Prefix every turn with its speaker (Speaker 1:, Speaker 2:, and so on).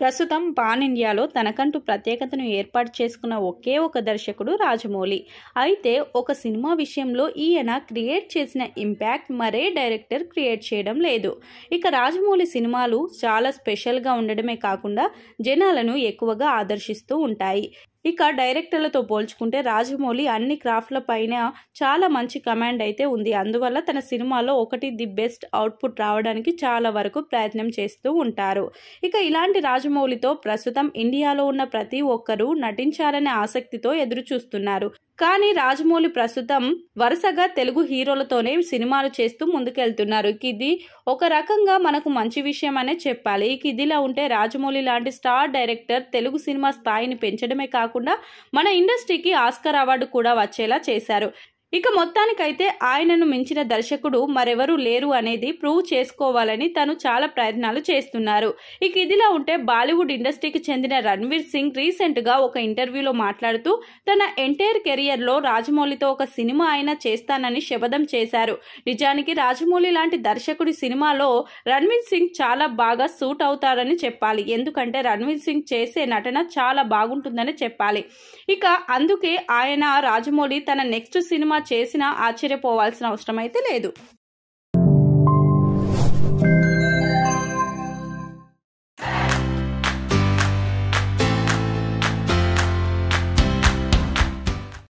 Speaker 1: ప్రస్తుతం పాన్ ఇండియాలో తనకంటూ ప్రత్యేకతను ఏర్పాటు చేసుకున్న ఒకే ఒక దర్శకుడు రాజమౌళి అయితే ఒక సినిమా విషయంలో ఈయన క్రియేట్ చేసిన ఇంపాక్ట్ మరే డైరెక్టర్ క్రియేట్ చేయడం లేదు ఇక రాజమౌళి సినిమాలు చాలా స్పెషల్గా ఉండడమే కాకుండా జనాలను ఎక్కువగా ఆదర్శిస్తూ ఉంటాయి ఇక డైరెక్టర్లతో పోల్చుకుంటే రాజమౌళి అన్ని క్రాఫ్ట్లపైన చాలా మంచి కమాండ్ అయితే ఉంది అందువల్ల తన సినిమాలో ఒకటి ది బెస్ట్ అవుట్పుట్ రావడానికి చాలా వరకు ప్రయత్నం చేస్తూ ఉంటారు ఇక ఇలాంటి రాజమౌళితో ప్రస్తుతం ఇండియాలో ఉన్న ప్రతి ఒక్కరూ నటించాలనే ఆసక్తితో ఎదురు చూస్తున్నారు కానీ రాజమౌళి ప్రస్తుతం వరుసగా తెలుగు హీరోలతోనే సినిమాలు చేస్తూ ముందుకెళ్తున్నారు ఇది ఒక రకంగా మనకు మంచి విషయం అనే చెప్పాలి ఇక ఇదిలా ఉంటే రాజమౌళి లాంటి స్టార్ డైరెక్టర్ తెలుగు సినిమా స్థాయిని పెంచడమే కాకుండా మన ఇండస్ట్రీకి ఆస్కర్ అవార్డు కూడా వచ్చేలా చేశారు ఇక మొత్తానికైతే ఆయనను మించిన దర్శకుడు మరెవరూ లేరు అనేది ప్రూవ్ చేసుకోవాలని తను చాలా ప్రయత్నాలు చేస్తున్నారు ఇక ఇదిలా ఉంటే బాలీవుడ్ ఇండస్ట్రీకి చెందిన రణ్వీర్ సింగ్ రీసెంట్గా ఒక ఇంటర్వ్యూలో మాట్లాడుతూ తన ఎంటైర్ కెరియర్లో రాజమౌళితో ఒక సినిమా ఆయన చేస్తానని శపథం చేశారు నిజానికి రాజమౌళి లాంటి దర్శకుడి సినిమాలో రణ్వీర్ సింగ్ చాలా బాగా సూట్ అవుతారని చెప్పాలి ఎందుకంటే రణ్వీర్ సింగ్ చేసే నటన చాలా బాగుంటుందని చెప్పాలి ఇక అందుకే ఆయన రాజమౌళి తన నెక్స్ట్ సినిమా చేసినా ఆశ్చర్యపోవాల్సిన అవసరం అయితే లేదు